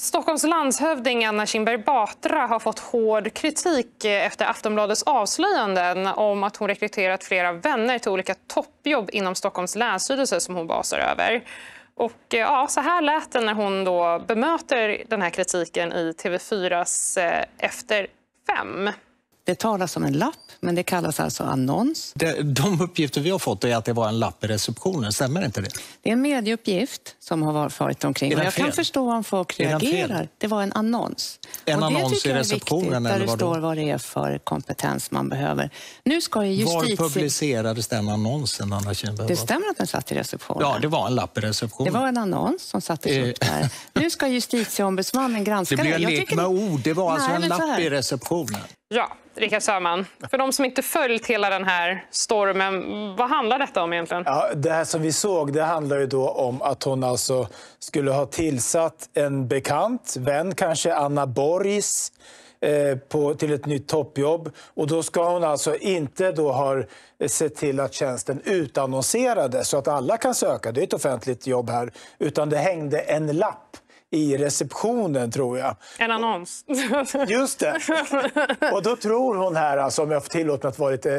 Stockholms landshövding Anna Kinberg Batra har fått hård kritik efter Aftonbladets avslöjanden om att hon rekryterat flera vänner till olika toppjobb inom Stockholms länsstyrelse som hon basar över. Och, eh, ja, så här lät det när hon då bemöter den här kritiken i TV4s eh, Efter fem. Det talas om en lapp, men det kallas alltså annons. Det, de uppgifter vi har fått är att det var en lapp i receptionen, stämmer inte det? Det är en medieuppgift som har farit omkring. Jag kan förstå om folk reagerar. Det var en annons. En och annons i receptionen? Viktigt, där det står vad det är för kompetens man behöver. Nu ska ju justitie... Var publicerades den annonsen, Anna Det stämmer att den satt i receptionen. Ja, det var en lapp i receptionen. Det var en annons som sattes eh. upp där. Nu ska justitieombudsmannen granska det. Det blir en lek med ord. Det var alltså Nej, en lapp i receptionen. Ja, Rickard Sörman. För de som inte följt hela den här stormen, vad handlar detta om egentligen? Ja, det här som vi såg det handlar ju då om att hon alltså skulle ha tillsatt en bekant, vän kanske, Anna Borgs eh, på, till ett nytt toppjobb. Och då ska hon alltså inte då ha sett till att tjänsten utannonserades så att alla kan söka, det är ett offentligt jobb här, utan det hängde en lapp i receptionen, tror jag. En annons. Just det. Och då tror hon här, alltså, om jag får tillåta mig att vara lite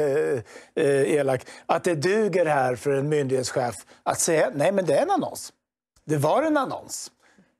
eh, eh, elak, att det duger här för en myndighetschef att säga nej men det är en annons. Det var en annons.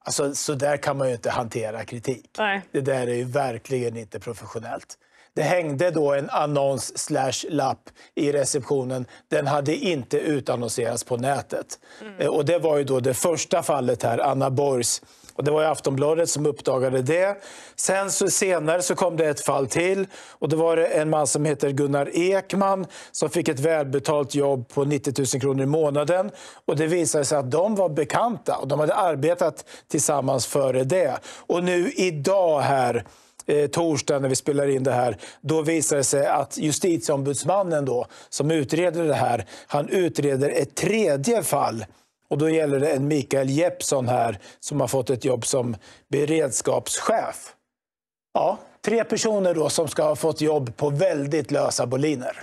Alltså, så där kan man ju inte hantera kritik. Nej. Det där är ju verkligen inte professionellt. Det hängde då en annons slash lapp i receptionen. Den hade inte utannonserats på nätet. Mm. Eh, och Det var ju då det första fallet här, Anna Borgs och det var ju Aftonbladet som uppdagade det. Sen så, senare så kom det ett fall till och då var det en man som heter Gunnar Ekman som fick ett välbetalt jobb på 90 000 kronor i månaden. Och det visade sig att de var bekanta och de hade arbetat tillsammans före det. Och nu idag här eh, torsdag när vi spelar in det här, då visar det sig att justitieombudsmannen då, som utreder det här, han utreder ett tredje fall och då gäller det en Mikael Jeppsson här som har fått ett jobb som beredskapschef. Ja, tre personer då som ska ha fått jobb på väldigt lösa boliner.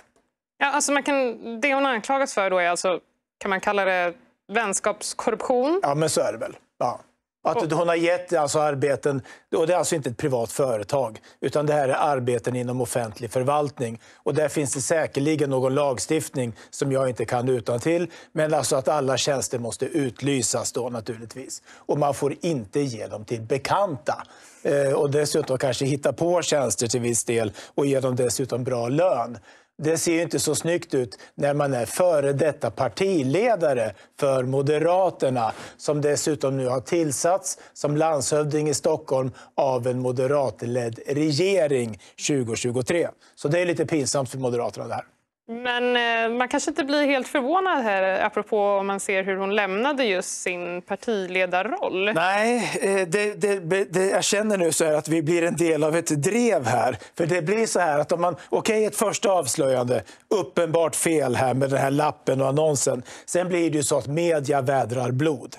Ja, alltså man kan, det hon anklagas för då är alltså, kan man kalla det vänskapskorruption? Ja, men så är det väl. Ja. Att hon har gett alltså arbeten, och det är alltså inte ett privat företag, utan det här är arbeten inom offentlig förvaltning. Och där finns det säkerligen någon lagstiftning som jag inte kan utan till. men alltså att alla tjänster måste utlysas då naturligtvis. Och man får inte ge dem till bekanta. Eh, och dessutom kanske hitta på tjänster till viss del och ge dem dessutom bra lön. Det ser ju inte så snyggt ut när man är före detta partiledare för Moderaterna som dessutom nu har tillsatts som landshövding i Stockholm av en moderatledd regering 2023. Så det är lite pinsamt för Moderaterna det här. Men eh, man kanske inte blir helt förvånad här, eh, apropå om man ser hur hon lämnade just sin partiledarroll. Nej, eh, det, det, det jag känner nu så här att vi blir en del av ett drev här. För det blir så här att om man, okej okay, ett första avslöjande, uppenbart fel här med den här lappen och annonsen. Sen blir det ju så att media vädrar blod.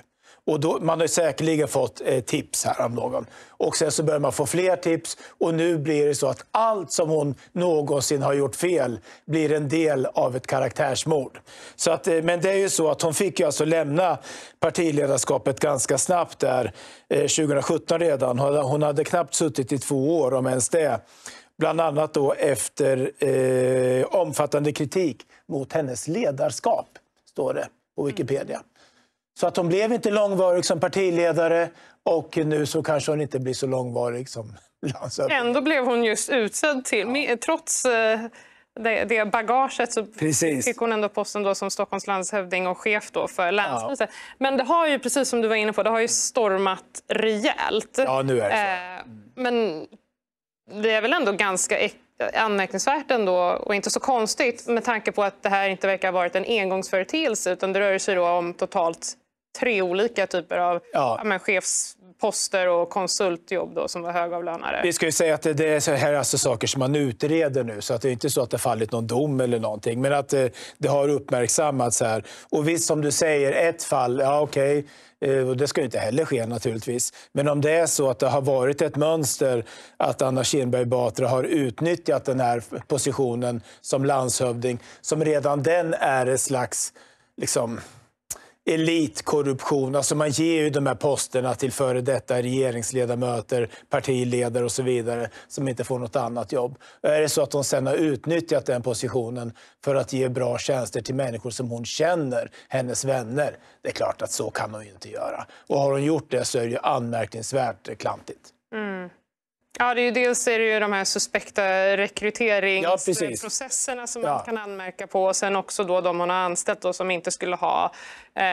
Och då, man har säkerligen fått eh, tips här av någon. Och sen så börjar man få fler tips och nu blir det så att allt som hon någonsin har gjort fel blir en del av ett karaktärsmord. Så att, eh, men det är ju så att hon fick ju alltså lämna partiledarskapet ganska snabbt där, eh, 2017 redan. Hon hade knappt suttit i två år, om ens det bland annat då efter eh, omfattande kritik mot hennes ledarskap, står det på Wikipedia. Så att hon blev inte långvarig som partiledare och nu så kanske hon inte blir så långvarig som landshövding. Ändå blev hon just utsedd till, ja. trots eh, det, det bagaget så precis. fick hon ändå posten då som Stockholms landshövding och chef då för länsstyrelsen. Ja. Men det har ju, precis som du var inne på, det har ju stormat rejält. Ja, nu är det så. Eh, men det är väl ändå ganska anmärkningsvärt ändå och inte så konstigt med tanke på att det här inte verkar ha varit en engångsföreteelse utan det rör sig då om totalt tre olika typer av ja. men, chefsposter och konsultjobb då, som var högavlönade. Vi ska ju säga att det, det är så här alltså saker som man utreder nu så att det är inte så att det fallit någon dom eller någonting men att det, eh, det har uppmärksammats här. Och visst, som du säger, ett fall, ja okej, eh, okay. Det ska ju inte heller ske naturligtvis. Men om det är så att det har varit ett mönster att Anna Kinberg Batra har utnyttjat den här positionen som landshövding, som redan den är ett slags liksom, elitkorruption. Alltså man ger ju de här posterna till före detta regeringsledamöter, partiledare och så vidare som inte får något annat jobb. Är det så att hon sen har utnyttjat den positionen för att ge bra tjänster till människor som hon känner, hennes vänner? Det är klart att så kan hon ju inte göra. Och har hon gjort det så är det ju anmärkningsvärt klantigt. Ja, det är ju, dels är det ju de här suspekta rekryteringsprocesserna ja, som man ja. kan anmärka på och sen också då de hon har anställt då, som inte skulle ha eh,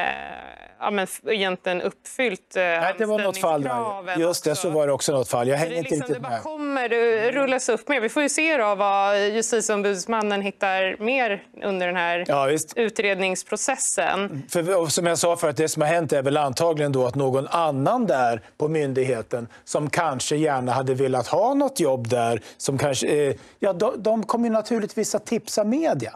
ja, men egentligen uppfyllt eh, Nej, det var något fall där. Just det, så var det också något fall. Jag hänger liksom, det, liksom, inte det bara med. kommer det mm. rullas upp mer. Vi får ju se då vad justitieombudsmannen hittar mer under den här ja, utredningsprocessen. Mm, för, som jag sa förut, det som har hänt är väl antagligen då att någon annan där på myndigheten som kanske gärna hade velat velat ha något jobb där, som kanske, eh, ja, de, de kommer naturligtvis att tipsa media.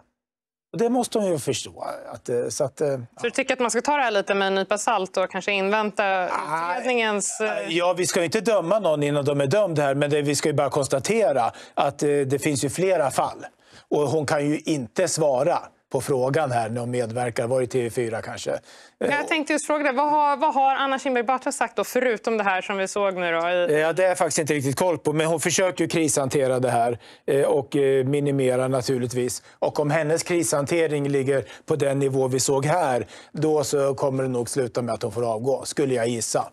Och det måste hon ju förstå. Att, eh, så, att, ja. Eh, så du tycker att man ska ta det här lite med en nypa salt och kanske invänta utredningens... Ja, vi ska ju inte döma någon innan de är dömda här, men det, vi ska ju bara konstatera att det finns ju flera fall. Och hon kan ju inte svara på frågan här när hon medverkar. Var det TV4 kanske? Jag tänkte just fråga vad har, vad har Anna Kinberg Batra sagt då, förutom det här som vi såg nu? Då? Ja, det är jag faktiskt inte riktigt koll på, men hon försöker ju krishantera det här eh, och eh, minimera naturligtvis. Och om hennes krishantering ligger på den nivå vi såg här, då så kommer det nog sluta med att hon får avgå, skulle jag gissa.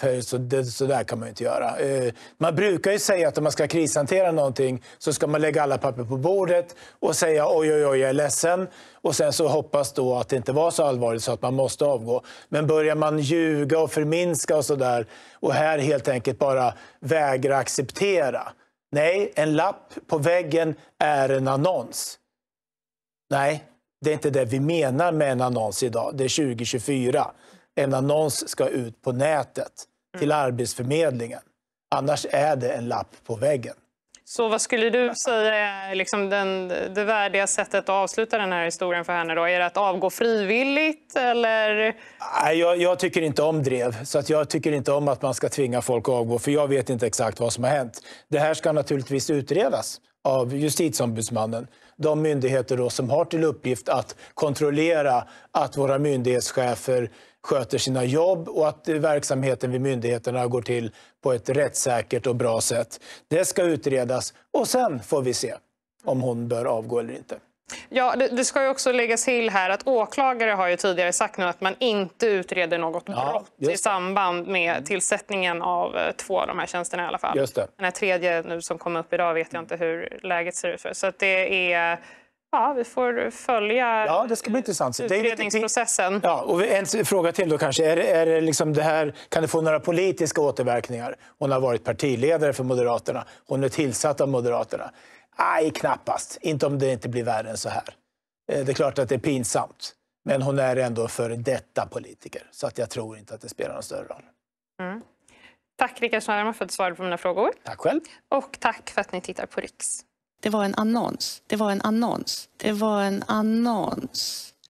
För så, det, så där kan man inte göra. Eh, man brukar ju säga att om man ska krishantera någonting så ska man lägga alla papper på bordet och säga oj, oj, oj, jag är ledsen. Och sen så hoppas då att det inte var så allvarligt så att man måste avgå. Men börjar man ljuga och förminska och så där och här helt enkelt bara vägra acceptera. Nej, en lapp på väggen är en annons. Nej, det är inte det vi menar med en annons idag. Det är 2024 en annons ska ut på nätet till mm. Arbetsförmedlingen. Annars är det en lapp på väggen. Så vad skulle du säga är liksom den, det värdiga sättet att avsluta den här historien för henne? Då? Är det att avgå frivilligt? Eller? Nej, jag, jag, tycker inte om drev. Så att jag tycker inte om att man ska tvinga folk att avgå, för jag vet inte exakt vad som har hänt. Det här ska naturligtvis utredas av justitieombudsmannen de myndigheter då som har till uppgift att kontrollera att våra myndighetschefer sköter sina jobb och att verksamheten vid myndigheterna går till på ett rättssäkert och bra sätt. Det ska utredas och sen får vi se om hon bör avgå eller inte. Ja, det, det, ska ju också läggas till här att åklagare har ju tidigare sagt nu att man inte utreder något brott i samband med mm. tillsättningen av eh, två av de här tjänsterna i alla fall. Just det. Den här tredje nu som kom upp idag vet jag inte hur läget ser ut för. Så att det är... Ja, vi får följa ja, det ska bli intressant. utredningsprocessen. ja, och en fråga till då kanske. Är, är det liksom det här, kan det få några politiska återverkningar? Hon har varit partiledare för Moderaterna. Hon är tillsatt av Moderaterna. Nej, knappast. Inte om det inte blir värre än så här. Eh, det är klart att det är pinsamt. Men hon är ändå för detta politiker, så att jag tror inte att det spelar någon större roll. Mm. Tack Rickard Snarman för att du svarade på mina frågor. Tack själv. Och tack för att ni tittar på Riks. Det var en annons. Det var en annons. Det var en annons.